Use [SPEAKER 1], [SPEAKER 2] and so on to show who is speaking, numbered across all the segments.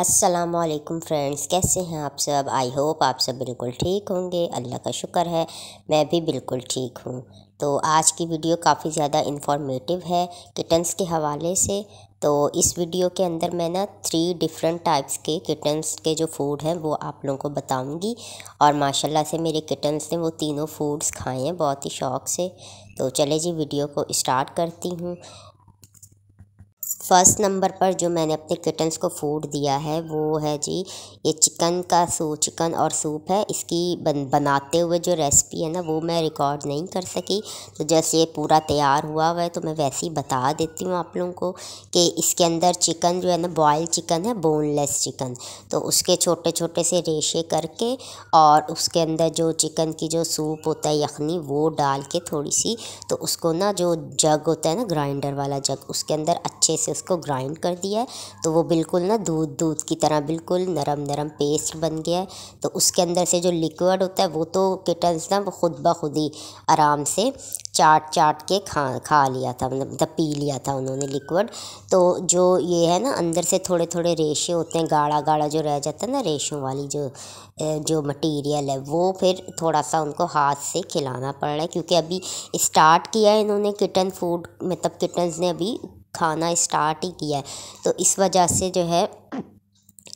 [SPEAKER 1] Aslam friends कैसे हैं आप सब आई होप आप सब बिल्कुल ठीक होंगे अल्लाह का शुक्र है मैं भी बिल्कुल ठीक हूँ तो आज की वीडियो काफ़ी ज़्यादा इंफॉर्मेटिव है किटन्स के हवाले से तो इस वीडियो के अंदर मैं ना थ्री डिफरेंट टाइप्स के किटन्स के जो फूड हैं वो आप लोगों को बताऊँगी और माशाला से मेरे किटन्स ने वो तीनों फूड्स खाए हैं बहुत ही शौक से तो चले जी वीडियो को इस्टार्ट करती हूँ फर्स्ट नंबर पर जो मैंने अपने किटन्स को फूड दिया है वो है जी ये चिकन का सू चिकन और सूप है इसकी बन बनाते हुए जो रेसिपी है ना वो मैं रिकॉर्ड नहीं कर सकी तो जैसे ये पूरा तैयार हुआ हुआ है तो मैं वैसे ही बता देती हूँ आप लोगों को कि इसके अंदर चिकन जो है ना बॉयल चिकन है बोनलेस चिकन तो उसके छोटे छोटे से रेशे करके और उसके अंदर जो चिकन की जो सूप होता है यखनी वो डाल के थोड़ी सी तो उसको ना जो जग होता है ना ग्राइंडर वाला जग उसके अंदर अच्छे से इसको ग्राइंड कर दिया है तो वो बिल्कुल ना दूध दूध की तरह बिल्कुल नरम नरम पेस्ट बन गया है तो उसके अंदर से जो लिक्विड होता है वो तो किटल्स ना खुद ब खुद ही आराम से चाट चाट के खा खा लिया था मतलब मतलब पी लिया था उन्होंने लिक्विड तो जो ये है ना अंदर से थोड़े थोड़े रेशे होते हैं गाढ़ा गाढ़ा जो रह जाता है ना रेशों वाली जो जो मटेरियल है वो फिर थोड़ा सा उनको हाथ से खिलाना पड़ रहा है क्योंकि अभी स्टार्ट किया है इन्होंने किटन फूड मतलब किटन्स ने अभी खाना स्टार्ट ही किया है तो इस वजह से जो है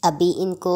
[SPEAKER 1] अभी इनको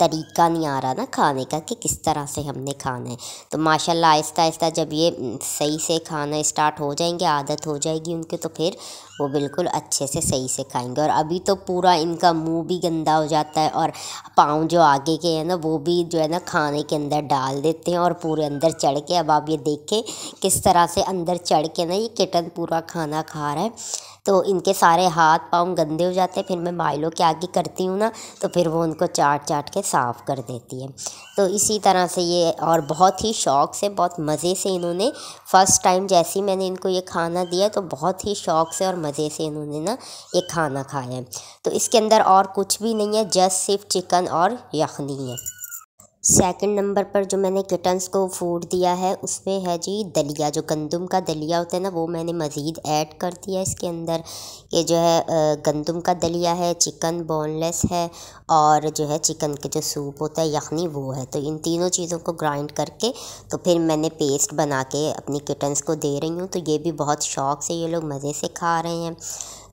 [SPEAKER 1] तरीका नहीं आ रहा ना खाने का कि किस तरह से हमने खाना है तो माशाल्लाह आहिस्ता आहिस्ता जब ये सही से खाना स्टार्ट हो जाएंगे आदत हो जाएगी उनके तो फिर वो बिल्कुल अच्छे से सही से खाएंगे और अभी तो पूरा इनका मुंह भी गंदा हो जाता है और पाँव जो आगे के हैं ना वो भी जो है ना खाने के अंदर डाल देते हैं और पूरे अंदर चढ़ के अब आप ये देखें किस तरह से अंदर चढ़ के ना ये किटन पूरा खाना खा रहा है तो इनके सारे हाथ पाँव गंदे हो जाते हैं फिर मैं माइलो के आगे करती हूँ ना तो फिर वो उनको चाट चाट के साफ़ कर देती है तो इसी तरह से ये और बहुत ही शौक़ से बहुत मज़े से इन्होंने फ़र्स्ट टाइम जैसे ही मैंने इनको ये खाना दिया तो बहुत ही शौक़ से और मज़े से इन्होंने ना ये खाना खाया है तो इसके अंदर और कुछ भी नहीं है जस्ट सिर्फ चिकन और यखनी है सेकंड नंबर पर जो मैंने किटन्स को फूड दिया है उसमें है जी दलिया जो गंदम का दलिया होता है ना वो मैंने मज़ीद ऐड कर दिया इसके अंदर ये जो है गंदम का दलिया है चिकन बोनलेस है और जो है चिकन के जो सूप होता है यखनी वो है तो इन तीनों चीज़ों को ग्राइंड करके तो फिर मैंने पेस्ट बना के अपनी किटन्स को दे रही हूँ तो ये भी बहुत शौक से ये लोग मज़े से खा रहे हैं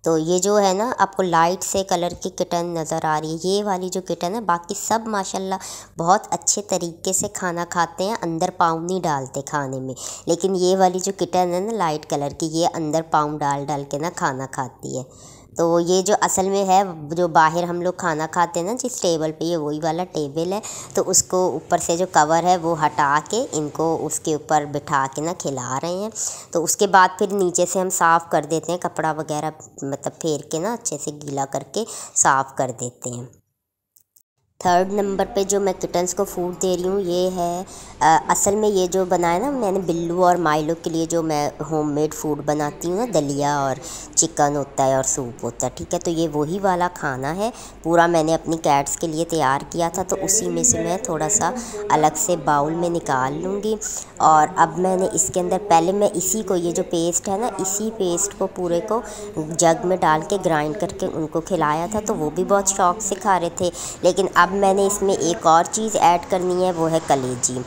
[SPEAKER 1] तो ये जो है ना आपको लाइट से कलर की किटन नज़र आ रही है ये वाली जो किटन है बाकी सब माशाल्लाह बहुत अच्छे तरीके से खाना खाते हैं अंदर पाँव नहीं डालते खाने में लेकिन ये वाली जो किटन है ना लाइट कलर की ये अंदर पाँव डाल डाल के ना खाना खाती है तो ये जो असल में है जो बाहर हम लोग खाना खाते हैं ना जिस टेबल पे ये वही वाला टेबल है तो उसको ऊपर से जो कवर है वो हटा के इनको उसके ऊपर बिठा के ना खिला रहे हैं तो उसके बाद फिर नीचे से हम साफ़ कर देते हैं कपड़ा वगैरह मतलब फेर के ना अच्छे से गीला करके साफ़ कर देते हैं थर्ड नंबर पे जो मैं किटन्स को फूड दे रही हूँ ये है आ, असल में ये जो बनाया ना मैंने बिल्लू और माइलो के लिए जो मैं होममेड फूड बनाती हूँ ना दलिया और चिकन होता है और सूप होता है ठीक है तो ये वही वाला खाना है पूरा मैंने अपनी कैट्स के लिए तैयार किया था तो उसी में से मैं थोड़ा सा अलग से बाउल में निकाल लूँगी और अब मैंने इसके अंदर पहले मैं इसी को ये जो पेस्ट है ना इसी पेस्ट को पूरे को जग में डाल के ग्राइंड करके उनको खिलाया था तो वो भी बहुत शौक से खा रहे थे लेकिन अब अब मैंने इसमें एक और चीज़ ऐड करनी है वो है कलेजी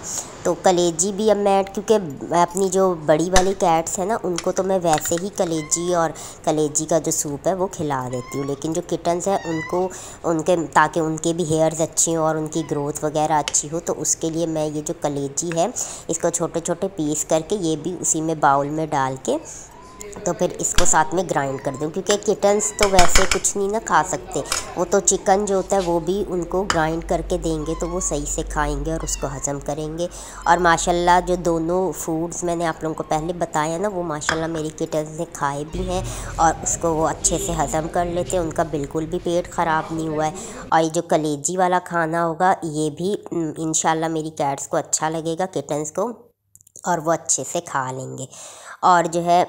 [SPEAKER 1] तो कलेजी भी अब मैं ऐड क्योंकि अपनी जो बड़ी वाली कैट्स हैं ना उनको तो मैं वैसे ही कलेजी और कलेजी का जो सूप है वो खिला देती हूँ लेकिन जो किटन्स हैं उनको उनके ताकि उनके भी हेयर्स अच्छे हों और उनकी ग्रोथ वगैरह अच्छी हो तो उसके लिए मैं ये जो कलेजी है इसको छोटे छोटे पीस करके ये भी उसी में बाउल में डाल के तो फिर इसको साथ में ग्राइंड कर दूँ क्योंकि किटन्स तो वैसे कुछ नहीं ना खा सकते वो तो चिकन जो होता है वो भी उनको ग्राइंड करके देंगे तो वो सही से खाएंगे और उसको हज़म करेंगे और माशाल्लाह जो दोनों फूड्स मैंने आप लोगों को पहले बताया ना वो माशाल्लाह मेरी किटन्स ने खाए भी हैं और उसको वो अच्छे से हज़म कर लेते हैं उनका बिल्कुल भी पेट ख़राब नहीं हुआ है और ये जो कलेजी वाला खाना होगा ये भी इन मेरी कैट्स को अच्छा लगेगा किटन्स को और वो अच्छे से खा लेंगे और जो है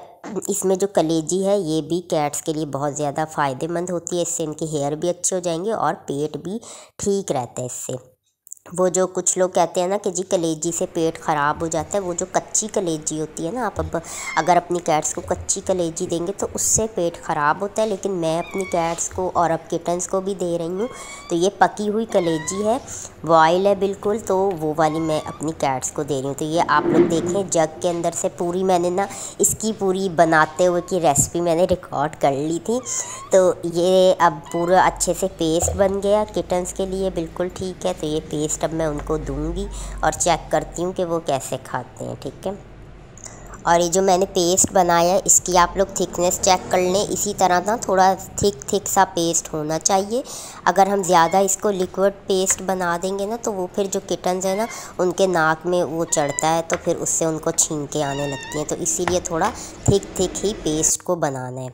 [SPEAKER 1] इसमें जो कलेजी है ये भी कैट्स के लिए बहुत ज़्यादा फ़ायदेमंद होती है इससे इनके हेयर भी अच्छे हो जाएंगे और पेट भी ठीक रहता है इससे वो जो कुछ लोग कहते हैं ना कि जी कलेजी से पेट ख़राब हो जाता है वो जो कच्ची कलेजी होती है ना आप अब अगर अपनी कैट्स को कच्ची कलेजी देंगे तो उससे पेट ख़राब होता है लेकिन मैं अपनी कैट्स को और अब किटन्स को भी दे रही हूँ तो ये पकी हुई कलेजी है बॉयल है बिल्कुल तो वो वाली मैं अपनी कैट्स को दे रही हूँ तो ये आप लोग देखें जग के अंदर से पूरी मैंने ना इसकी पूरी बनाते हुए की रेसिपी मैंने रिकॉर्ड कर ली थी तो ये अब पूरा अच्छे से पेस्ट बन गया किटन्स के लिए बिल्कुल ठीक है तो ये पेस्ट अब मैं उनको दूंगी और चेक करती हूँ कि वो कैसे खाते हैं ठीक है और ये जो मैंने पेस्ट बनाया है इसकी आप लोग थिकनेस चेक कर लें इसी तरह ना थोड़ा थिक थिक सा पेस्ट होना चाहिए अगर हम ज़्यादा इसको लिक्विड पेस्ट बना देंगे ना तो वो फिर जो किटन्स है ना उनके नाक में वो चढ़ता है तो फिर उससे उनको छीन के आने लगती हैं तो इसीलिए थोड़ा थिक थिक ही पेस्ट को बनाना है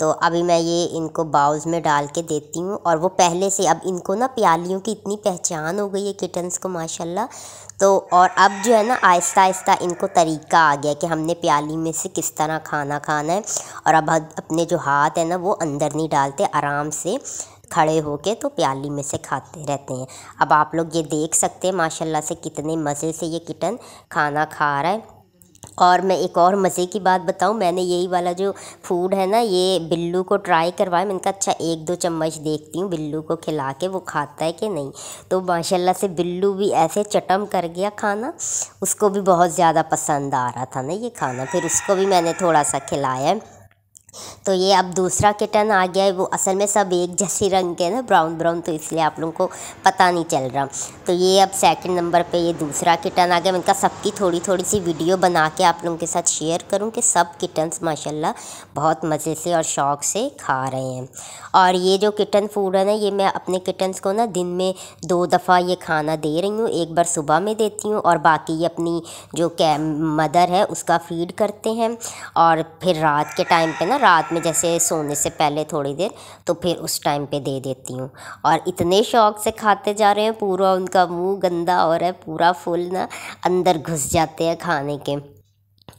[SPEAKER 1] तो अभी मैं ये इनको बाउल्स में डाल के देती हूँ और वो पहले से अब इनको ना प्यालियों की इतनी पहचान हो गई है किटन्स को माशाल्लाह तो और अब जो है ना आहिस्ता आहिस्ता इनको तरीका आ गया कि हमने प्याली में से किस तरह खाना खाना है और अब अपने जो हाथ है ना वो अंदर नहीं डालते आराम से खड़े होके तो प्याली में से खाते रहते हैं अब आप लोग ये देख सकते हैं माशाल्लाह से कितने मज़े से ये किटन खाना खा रहा है और मैं एक और मज़े की बात बताऊँ मैंने यही वाला जो फूड है ना ये बिल्लू को ट्राई करवाया मैंने कहा अच्छा एक दो चम्मच देखती हूँ बिल्लू को खिला के वो खाता है कि नहीं तो माशाल्लाह से बिल्लू भी ऐसे चटम कर गया खाना उसको भी बहुत ज़्यादा पसंद आ रहा था ना ये खाना फिर उसको भी मैंने थोड़ा सा खिलाया तो ये अब दूसरा किटन आ गया है वो असल में सब एक जैसे रंग के ना ब्राउन ब्राउन तो इसलिए आप लोगों को पता नहीं चल रहा तो ये अब सेकंड नंबर पे ये दूसरा किटन आ गया मैं इनका सबकी थोड़ी थोड़ी सी वीडियो बना के आप लोगों के साथ शेयर करूं कि सब किटन्स माशाल्लाह बहुत मज़े से और शौक़ से खा रहे हैं और ये जो किटन फूड है ना ये मैं अपने किटन्स को ना दिन में दो दफ़ा ये खाना दे रही हूँ एक बार सुबह में देती हूँ और बाकी ये अपनी जो मदर है उसका फीड करते हैं और फिर रात के टाइम पर ना रात में जैसे सोने से पहले थोड़ी देर तो फिर उस टाइम पे दे देती हूँ और इतने शौक से खाते जा रहे हैं पूरा उनका मुंह गंदा हो रहा है पूरा फुल ना अंदर घुस जाते हैं खाने के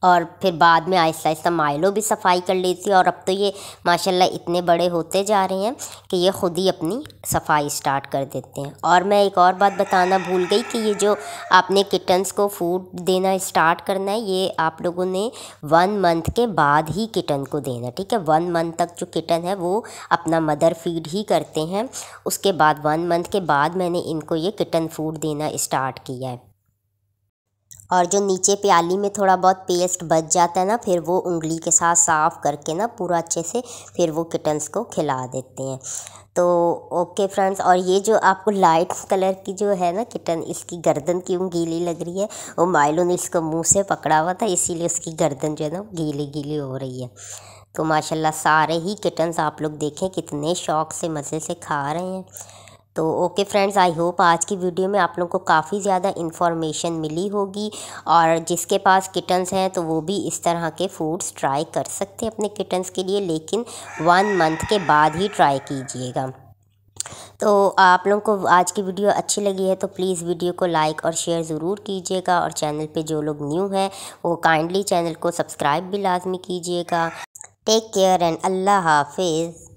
[SPEAKER 1] और फिर बाद में आहिस्ता आहिस्ता माइलों भी सफाई कर लेती हूँ और अब तो ये माशाल्लाह इतने बड़े होते जा रहे हैं कि ये ख़ुद ही अपनी सफाई स्टार्ट कर देते हैं और मैं एक और बात बताना भूल गई कि ये जो आपने किटन्स को फूड देना स्टार्ट करना है ये आप लोगों ने वन मंथ के बाद ही किटन को देना ठीक है वन मंथ तक जो किटन है वो अपना मदर फीड ही करते हैं उसके बाद वन मंथ के बाद मैंने इनको ये किटन फूड देना स्टार्ट किया है और जो नीचे प्याली में थोड़ा बहुत पेस्ट बच जाता है ना फिर वो उंगली के साथ साफ़ करके ना पूरा अच्छे से फिर वो किटन्स को खिला देते हैं तो ओके फ्रेंड्स और ये जो आपको लाइट कलर की जो है ना किटन इसकी गर्दन क्यों गीली लग रही है वो माइलो ने इसको मुंह से पकड़ा हुआ था इसीलिए उसकी गर्दन जो है ना गीली गीली हो रही है तो माशाल्लाह सारे ही किटन्स आप लोग देखें कितने शौक से मज़े से खा रहे हैं तो ओके फ्रेंड्स आई होप आज की वीडियो में आप लोगों को काफ़ी ज़्यादा इन्फॉर्मेशन मिली होगी और जिसके पास किटन्स हैं तो वो भी इस तरह के फूड्स ट्राई कर सकते हैं अपने किटन्स के लिए लेकिन वन मंथ के बाद ही ट्राई कीजिएगा तो आप लोगों को आज की वीडियो अच्छी लगी है तो प्लीज़ वीडियो को लाइक और शेयर ज़रूर कीजिएगा और चैनल पे जो लोग न्यू हैं वो काइंडली चैनल को सब्सक्राइब भी लाजमी कीजिएगा टेक केयर एंड अल्लाह हाफिज़